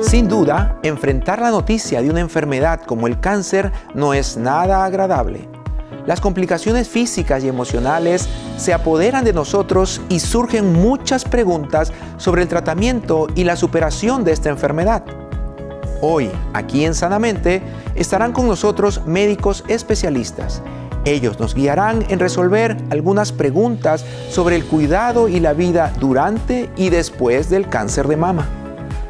Sin duda, enfrentar la noticia de una enfermedad como el cáncer no es nada agradable. Las complicaciones físicas y emocionales se apoderan de nosotros y surgen muchas preguntas sobre el tratamiento y la superación de esta enfermedad. Hoy, aquí en Sanamente, estarán con nosotros médicos especialistas. Ellos nos guiarán en resolver algunas preguntas sobre el cuidado y la vida durante y después del cáncer de mama.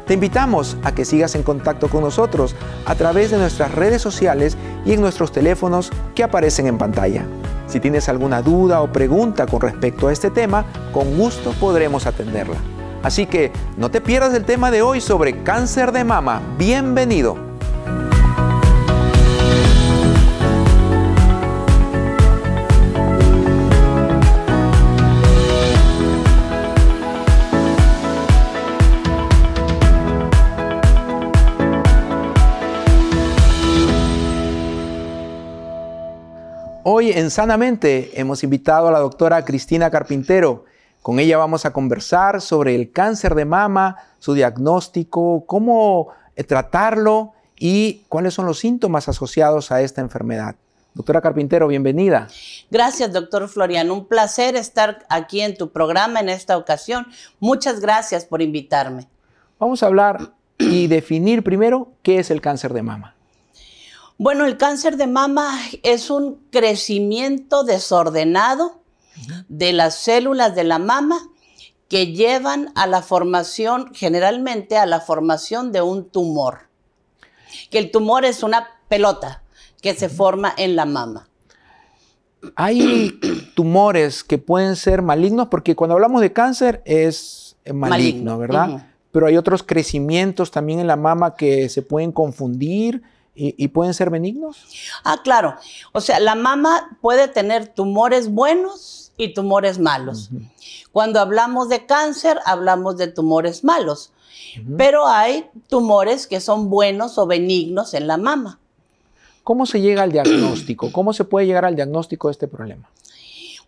Te invitamos a que sigas en contacto con nosotros a través de nuestras redes sociales y en nuestros teléfonos que aparecen en pantalla. Si tienes alguna duda o pregunta con respecto a este tema, con gusto podremos atenderla. Así que no te pierdas el tema de hoy sobre cáncer de mama. Bienvenido. Hoy en Sanamente hemos invitado a la doctora Cristina Carpintero. Con ella vamos a conversar sobre el cáncer de mama, su diagnóstico, cómo eh, tratarlo y cuáles son los síntomas asociados a esta enfermedad. Doctora Carpintero, bienvenida. Gracias, doctor Florian. Un placer estar aquí en tu programa en esta ocasión. Muchas gracias por invitarme. Vamos a hablar y definir primero qué es el cáncer de mama. Bueno, el cáncer de mama es un crecimiento desordenado de las células de la mama que llevan a la formación, generalmente a la formación de un tumor. Que el tumor es una pelota que se forma en la mama. Hay tumores que pueden ser malignos, porque cuando hablamos de cáncer es maligno, ¿verdad? Pero hay otros crecimientos también en la mama que se pueden confundir y pueden ser benignos. Ah, claro. O sea, la mama puede tener tumores buenos y tumores malos. Cuando hablamos de cáncer, hablamos de tumores malos, pero hay tumores que son buenos o benignos en la mama. ¿Cómo se llega al diagnóstico? ¿Cómo se puede llegar al diagnóstico de este problema?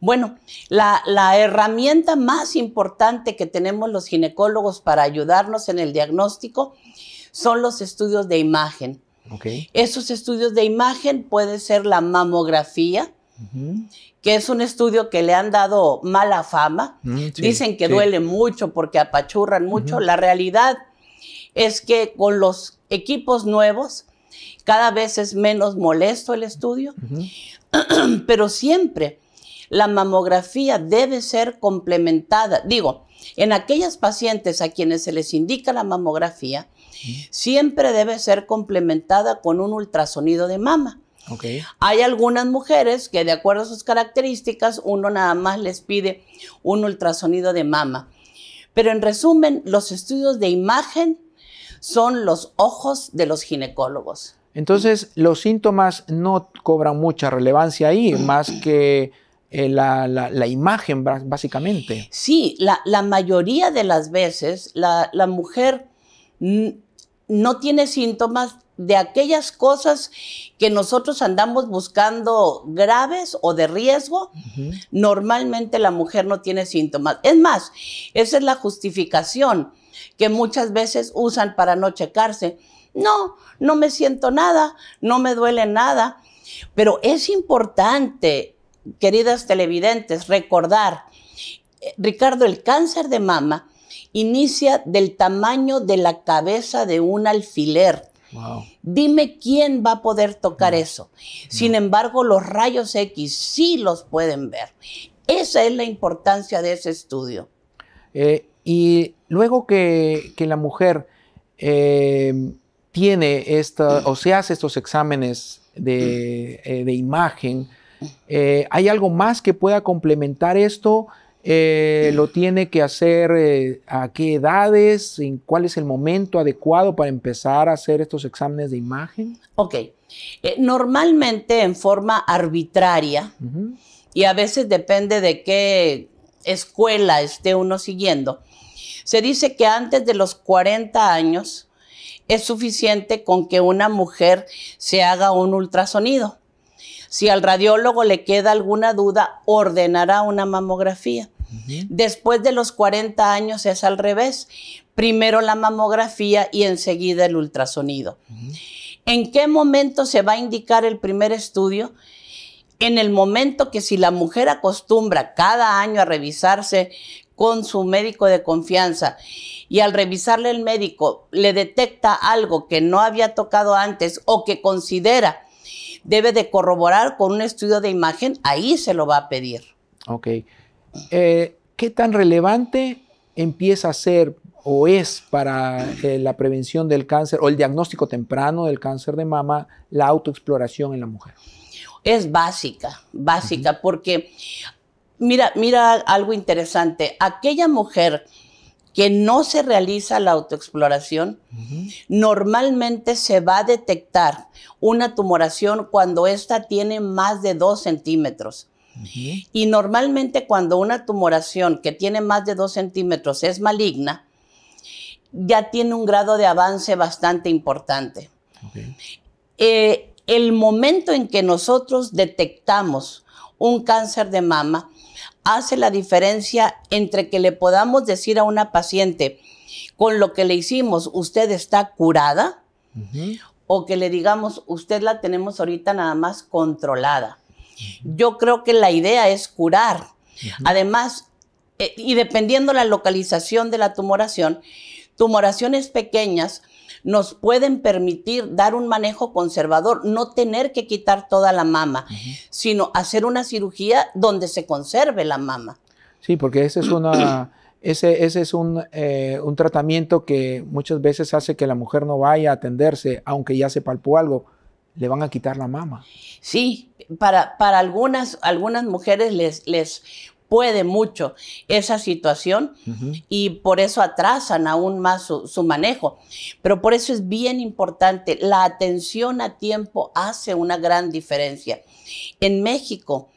Bueno, la, herramienta más importante que tenemos los ginecólogos para ayudarnos en el diagnóstico son los estudios de imagen. Esos estudios de imagen pueden ser la mamografía, que es un estudio que le han dado mala fama. Mm, Dicen que duele mucho porque apachurran mucho. La realidad es que con los equipos nuevos cada vez es menos molesto el estudio, pero siempre la mamografía debe ser complementada. Digo, en aquellas pacientes a quienes se les indica la mamografía, siempre debe ser complementada con un ultrasonido de mama hay algunas mujeres que de acuerdo a sus características uno nada más les pide un ultrasonido de mama. Pero en resumen, los estudios de imagen son los ojos de los ginecólogos. Entonces, los síntomas no cobran mucha relevancia ahí, mm. más que eh, la, imagen, básicamente. Sí, la, la mayoría de las veces la, mujer no tiene síntomas de aquellas cosas que nosotros andamos buscando graves o de riesgo, normalmente la mujer no tiene síntomas. Es más, esa es la justificación que muchas veces usan para no checarse. No, no me siento nada, no me duele nada. Pero es importante, queridas televidentes, recordar, eh, Ricardo, el cáncer de mama inicia del tamaño de la cabeza de un alfiler. Dime quién va a poder tocar eso. Sin embargo, los rayos X sí los pueden ver. Esa es la importancia de ese estudio. Eh, y luego que, la mujer eh, tiene esta, o se hace estos exámenes de, eh, de imagen, ¿hay algo más que pueda complementar esto? Eh, ¿Lo tiene que hacer eh, a qué edades? ¿En cuál es el momento adecuado para empezar a hacer estos exámenes de imagen? Ok. Eh, normalmente en forma arbitraria y a veces depende de qué escuela esté uno siguiendo. Se dice que antes de los 40 años es suficiente con que una mujer se haga un ultrasonido. Si al radiólogo le queda alguna duda, ordenará una mamografía. Después de los 40 años es al revés. Primero la mamografía y enseguida el ultrasonido. ¿En qué momento se va a indicar el primer estudio? En el momento que si la mujer acostumbra cada año a revisarse con su médico de confianza y al revisarle el médico le detecta algo que no había tocado antes o que considera debe de corroborar con un estudio de imagen, ahí se lo va a pedir. Ok. Eh, ¿Qué tan relevante empieza a ser o es para eh, la prevención del cáncer o el diagnóstico temprano del cáncer de mama la autoexploración en la mujer? Es básica, básica, porque mira, mira algo interesante. Aquella mujer que no se realiza la autoexploración, normalmente se va a detectar una tumoración cuando ésta tiene más de dos centímetros. Y normalmente cuando una tumoración que tiene más de dos centímetros es maligna, ya tiene un grado de avance bastante importante. Eh, el momento en que nosotros detectamos un cáncer de mama, hace la diferencia entre que le podamos decir a una paciente, con lo que le hicimos, usted está curada, o que le digamos, usted la tenemos ahorita nada más controlada. Yo creo que la idea es curar. Además, eh, y dependiendo la localización de la tumoración, tumoraciones pequeñas, nos pueden permitir dar un manejo conservador, no tener que quitar toda la mama, sino hacer una cirugía donde se conserve la mama. Sí, porque ese es, una, ese, es eh, un, tratamiento que muchas veces hace que la mujer no vaya a atenderse, aunque ya se palpó algo, le van a quitar la mama. Sí, para, para algunas, algunas mujeres les, les puede mucho esa situación y por eso atrasan aún más su, manejo. Pero por eso es bien importante, la atención a tiempo hace una gran diferencia. En México,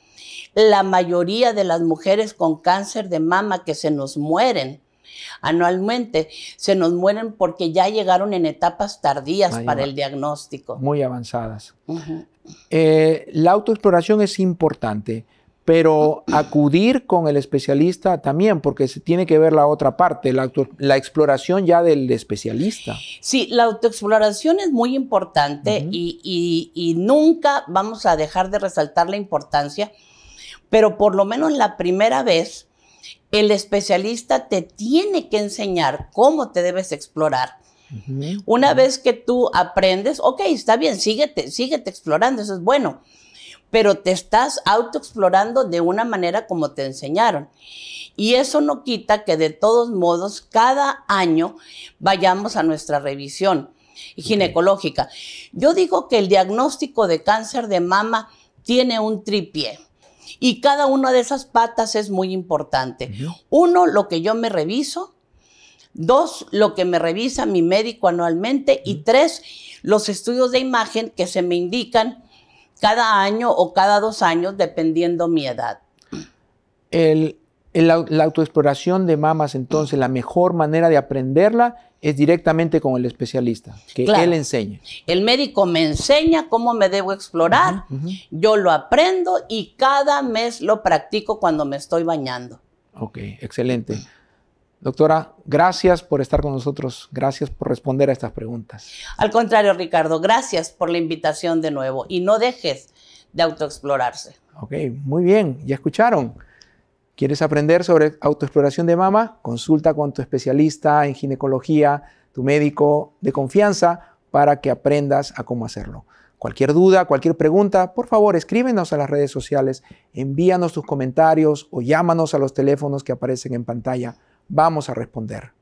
la mayoría de las mujeres con cáncer de mama que se nos mueren anualmente, se nos mueren porque ya llegaron en etapas tardías para el diagnóstico. Muy avanzadas. Eh, la autoexploración es importante pero acudir con el especialista también, porque se tiene que ver la otra parte, la, exploración ya del especialista. Sí, la autoexploración es muy importante y, nunca vamos a dejar de resaltar la importancia, pero por lo menos la primera vez, el especialista te tiene que enseñar cómo te debes explorar. Una vez que tú aprendes, ok, está bien, síguete, síguete explorando, eso es bueno pero te estás autoexplorando de una manera como te enseñaron. Y eso no quita que de todos modos cada año vayamos a nuestra revisión ginecológica. Yo digo que el diagnóstico de cáncer de mama tiene un tripié. Y cada una de esas patas es muy importante. Uno, lo que yo me reviso. Dos, lo que me revisa mi médico anualmente. Y tres, los estudios de imagen que se me indican cada año o cada dos años, dependiendo mi edad. la autoexploración de mamas, entonces, la mejor manera de aprenderla es directamente con el especialista, que él enseña. El médico me enseña cómo me debo explorar, yo lo aprendo y cada mes lo practico cuando me estoy bañando. Ok, excelente. Doctora, gracias por estar con nosotros, gracias por responder a estas preguntas. Al contrario, Ricardo, gracias por la invitación de nuevo y no dejes de autoexplorarse. Ok, muy bien, ya escucharon. ¿Quieres aprender sobre autoexploración de mama? Consulta con tu especialista en ginecología, tu médico de confianza, para que aprendas a cómo hacerlo. Cualquier duda, cualquier pregunta, por favor escríbenos a las redes sociales, envíanos tus comentarios o llámanos a los teléfonos que aparecen en pantalla vamos a responder.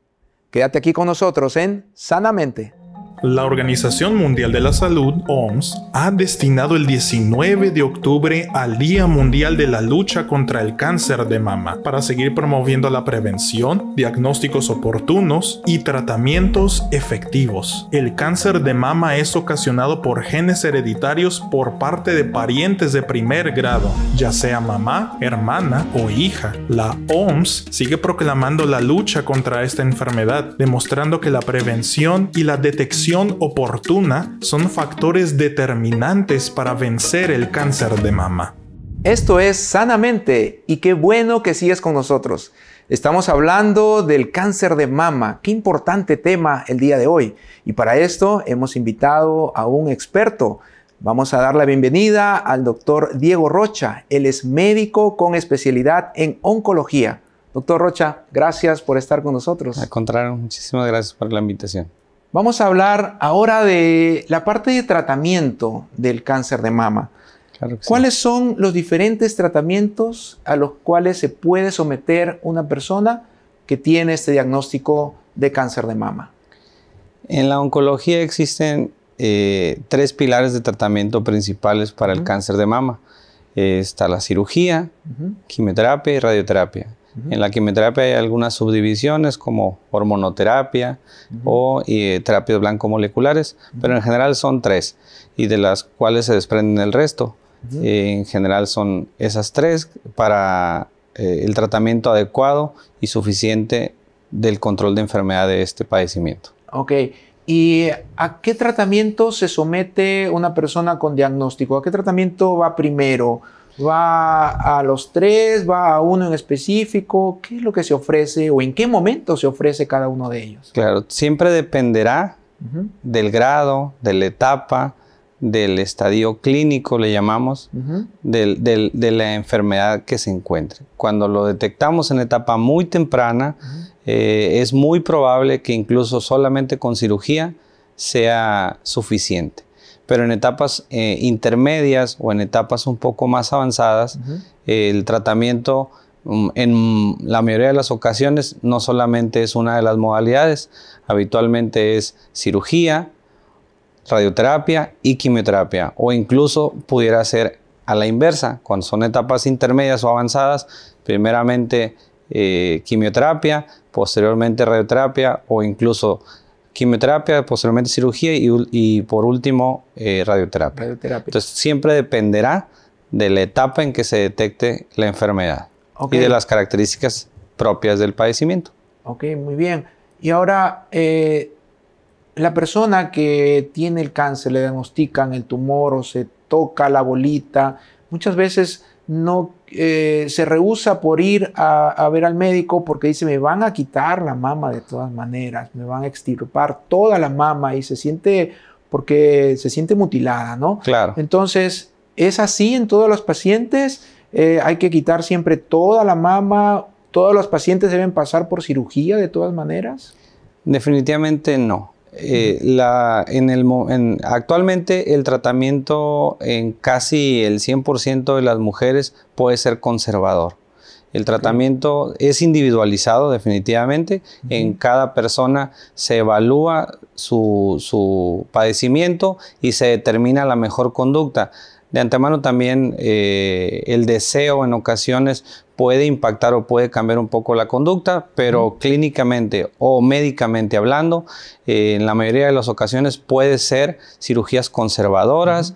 Quédate aquí con nosotros en Sanamente. La Organización Mundial de la Salud, OMS, ha destinado el 19 de octubre al Día Mundial de la Lucha contra el Cáncer de Mama para seguir promoviendo la prevención, diagnósticos oportunos y tratamientos efectivos. El cáncer de mama es ocasionado por genes hereditarios por parte de parientes de primer grado, ya sea mamá, hermana o hija. La OMS sigue proclamando la lucha contra esta enfermedad, demostrando que la prevención y la detección oportuna son factores determinantes para vencer el cáncer de mama. Esto es Sanamente y qué bueno que sigues con nosotros. Estamos hablando del cáncer de mama, qué importante tema el día de hoy. Y para esto hemos invitado a un experto. Vamos a dar la bienvenida al doctor Diego Rocha. Él es médico con especialidad en oncología. Doctor Rocha, gracias por estar con nosotros. Al contrario, muchísimas gracias por la invitación. Vamos a hablar ahora de la parte de tratamiento del cáncer de mama. ¿Cuáles son los diferentes tratamientos a los cuales se puede someter una persona que tiene este diagnóstico de cáncer de mama? En la oncología existen eh, tres pilares de tratamiento principales para el cáncer de mama. está la cirugía, quimioterapia y radioterapia. En la quimioterapia hay algunas subdivisiones como hormonoterapia o eh, terapias blanco-moleculares, pero en general son tres y de las cuales se desprenden el resto. Eh, en general son esas tres para eh, el tratamiento adecuado y suficiente del control de enfermedad de este padecimiento. Ok. ¿Y a qué tratamiento se somete una persona con diagnóstico? ¿A qué tratamiento va primero? ¿Va a los tres? ¿Va a uno en específico? ¿Qué es lo que se ofrece o en qué momento se ofrece cada uno de ellos? Claro, siempre dependerá del grado, de la etapa, del estadio clínico, le llamamos, de la enfermedad que se encuentre. Cuando lo detectamos en etapa muy temprana, eh, es muy probable que incluso solamente con cirugía sea suficiente pero en etapas eh, intermedias o en etapas un poco más avanzadas, el tratamiento mm, en la mayoría de las ocasiones no solamente es una de las modalidades, habitualmente es cirugía, radioterapia y quimioterapia, o incluso pudiera ser a la inversa, cuando son etapas intermedias o avanzadas, primeramente eh, quimioterapia, posteriormente radioterapia o incluso quimioterapia, posteriormente cirugía y, por último eh, radioterapia. Entonces siempre dependerá de la etapa en que se detecte la enfermedad y de las características propias del padecimiento. Ok, muy bien. Y ahora, eh, la persona que tiene el cáncer, le diagnostican el tumor o se toca la bolita, muchas veces no eh, se rehúsa por ir a, ver al médico porque dice, me van a quitar la mama de todas maneras, me van a extirpar toda la mama y se siente, porque se siente mutilada, ¿no? Claro. Entonces, es así en todos los pacientes, eh, hay que quitar siempre toda la mama, todos los pacientes deben pasar por cirugía de todas maneras. Definitivamente no. Eh, actualmente el tratamiento en casi el 100% de las mujeres puede ser conservador. El tratamiento es individualizado definitivamente. En cada persona se evalúa su, su, padecimiento y se determina la mejor conducta de antemano también eh, el deseo en ocasiones puede impactar o puede cambiar un poco la conducta, pero clínicamente o médicamente hablando, eh, en la mayoría de las ocasiones puede ser cirugías conservadoras,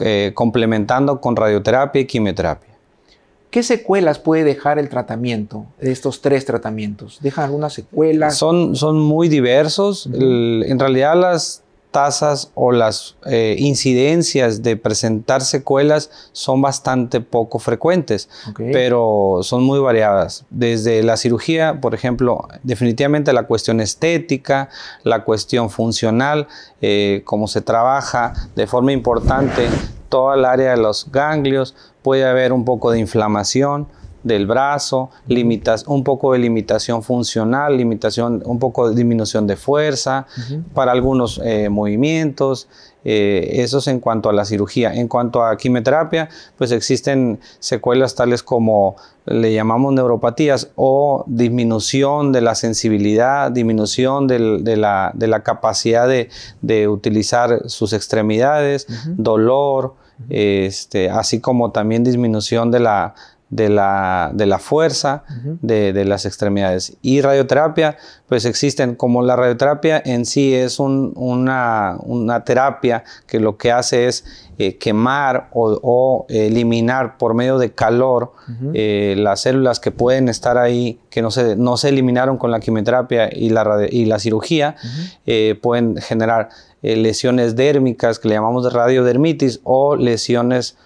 eh, complementando con radioterapia y quimioterapia. ¿Qué secuelas puede dejar el tratamiento de estos tres tratamientos? ¿Dejan algunas secuelas? Son, son muy diversos. en realidad las tasas o las eh, incidencias de presentar secuelas son bastante poco frecuentes, pero son muy variadas. Desde la cirugía, por ejemplo, definitivamente la cuestión estética, la cuestión funcional, eh, cómo se trabaja de forma importante toda el área de los ganglios, puede haber un poco de inflamación, del brazo, limitas, un poco de limitación funcional, limitación, un poco de disminución de fuerza para algunos eh, movimientos. Eh, eso es en cuanto a la cirugía. En cuanto a quimioterapia, pues existen secuelas tales como le llamamos neuropatías o disminución de la sensibilidad, disminución de, la, capacidad de, utilizar sus extremidades, dolor, este, así como también disminución de la de la, fuerza de, las extremidades. Y radioterapia, pues existen, como la radioterapia en sí es una, terapia que lo que hace es eh, quemar o, eliminar por medio de calor eh, las células que pueden estar ahí, que no se, no se eliminaron con la quimioterapia y la, y la cirugía, eh, pueden generar lesiones dérmicas que le llamamos radiodermitis o lesiones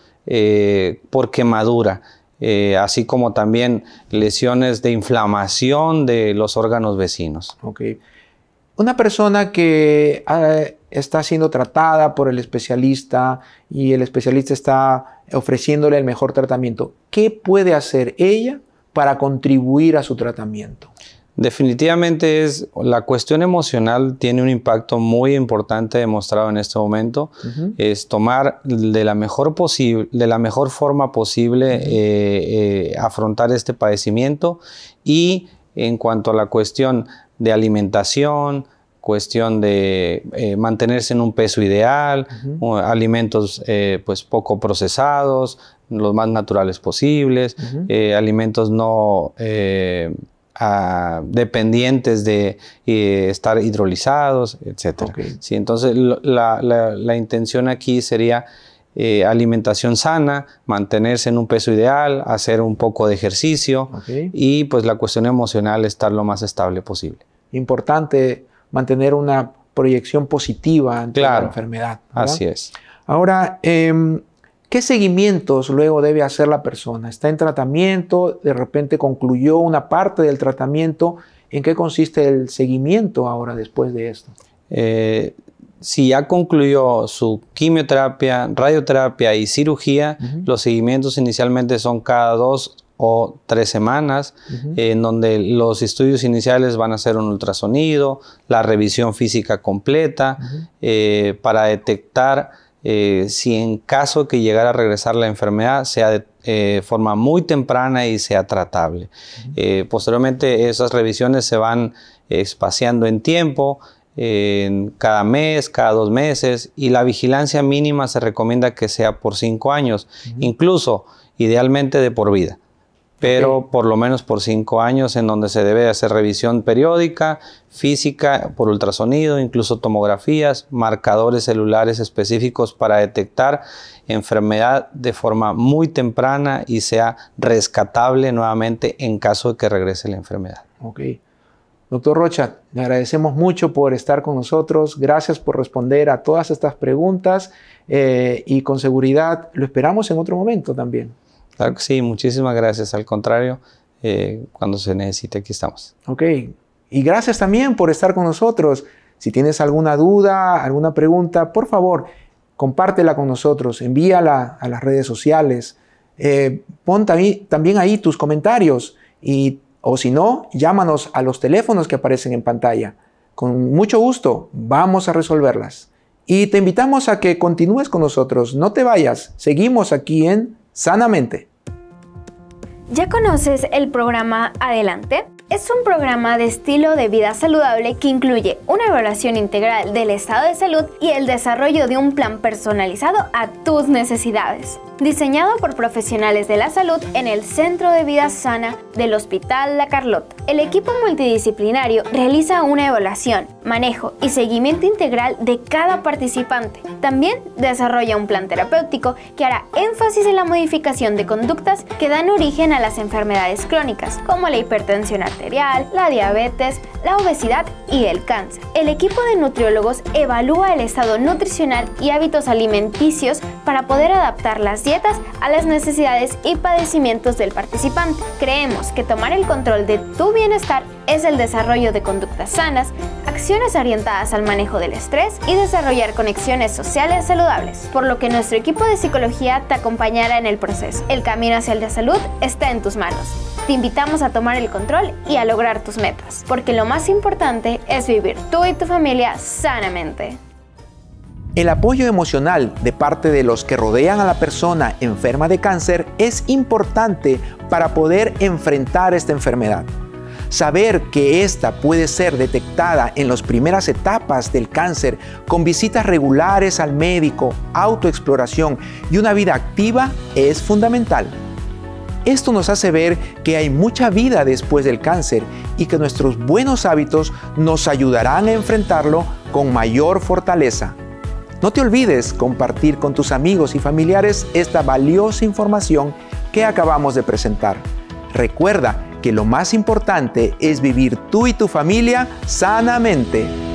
por quemadura. Eh, así como también lesiones de inflamación de los órganos vecinos. Una persona que ah, está siendo tratada por el especialista y el especialista está ofreciéndole el mejor tratamiento, ¿qué puede hacer ella para contribuir a su tratamiento? Definitivamente es la cuestión emocional tiene un impacto muy importante demostrado en este momento. Es tomar de la mejor posible, de la mejor forma posible eh, eh, afrontar este padecimiento y en cuanto a la cuestión de alimentación, cuestión de eh, mantenerse en un peso ideal, alimentos pues poco procesados, los más naturales posibles, alimentos no dependientes de eh, estar hidrolizados, etc. entonces, la, intención aquí sería eh, alimentación sana, mantenerse en un peso ideal, hacer un poco de ejercicio y pues la cuestión emocional estar lo más estable posible. Importante mantener una proyección positiva ante la enfermedad. Así es. Ahora, em, ¿Qué seguimientos luego debe hacer la persona? Está en tratamiento, de repente concluyó una parte del tratamiento. ¿En qué consiste el seguimiento ahora después de esto? Eh, si ya concluyó su quimioterapia, radioterapia y cirugía, los seguimientos inicialmente son cada dos o tres semanas, en donde los estudios iniciales van a ser un ultrasonido, la revisión física completa, eh, para detectar eh, si en caso que llegara a regresar la enfermedad sea de eh, forma muy temprana y sea tratable. Eh, posteriormente esas revisiones se van espaciando en tiempo, en cada mes, cada dos meses, y la vigilancia mínima se recomienda que sea por cinco años, incluso idealmente de por vida pero por lo menos por cinco años, en donde se debe hacer revisión periódica, física, por ultrasonido, incluso tomografías, marcadores celulares específicos para detectar enfermedad de forma muy temprana y sea rescatable nuevamente en caso de que regrese la enfermedad. Ok. Doctor Rocha, le agradecemos mucho por estar con nosotros. Gracias por responder a todas estas preguntas eh, y con seguridad lo esperamos en otro momento también. Claro que sí, muchísimas gracias. Al contrario, eh, cuando se necesite, aquí estamos. Ok, y gracias también por estar con nosotros. Si tienes alguna duda, alguna pregunta, por favor, compártela con nosotros, envíala a las redes sociales, eh, pon también, también ahí tus comentarios y, o si no, llámanos a los teléfonos que aparecen en pantalla. Con mucho gusto vamos a resolverlas. Y te invitamos a que continúes con nosotros, no te vayas, seguimos aquí en sanamente. ¿Ya conoces el programa Adelante? es un programa de estilo de vida saludable que incluye una evaluación integral del estado de salud y el desarrollo de un plan personalizado a tus necesidades. Diseñado por profesionales de la salud en el Centro de Vida Sana del Hospital La Carlota, el equipo multidisciplinario realiza una evaluación, manejo y seguimiento integral de cada participante. También desarrolla un plan terapéutico que hará énfasis en la modificación de conductas que dan origen a las enfermedades crónicas, como la hipertensión arterial la diabetes, la obesidad y el cáncer. El equipo de nutriólogos evalúa el estado nutricional y hábitos alimenticios para poder adaptar las dietas a las necesidades y padecimientos del participante. Creemos que tomar el control de tu bienestar es el desarrollo de conductas sanas, acciones orientadas al manejo del estrés y desarrollar conexiones sociales saludables, por lo que nuestro equipo de psicología te acompañará en el proceso. El camino hacia la salud está en tus manos. Te invitamos a tomar el control y a lograr tus metas, porque lo más importante es vivir tú y tu familia sanamente. El apoyo emocional de parte de los que rodean a la persona enferma de cáncer es importante para poder enfrentar esta enfermedad. Saber que esta puede ser detectada en las primeras etapas del cáncer con visitas regulares al médico, autoexploración y una vida activa es fundamental. Esto nos hace ver que hay mucha vida después del cáncer y que nuestros buenos hábitos nos ayudarán a enfrentarlo con mayor fortaleza. No te olvides compartir con tus amigos y familiares esta valiosa información que acabamos de presentar. Recuerda que lo más importante es vivir tú y tu familia sanamente.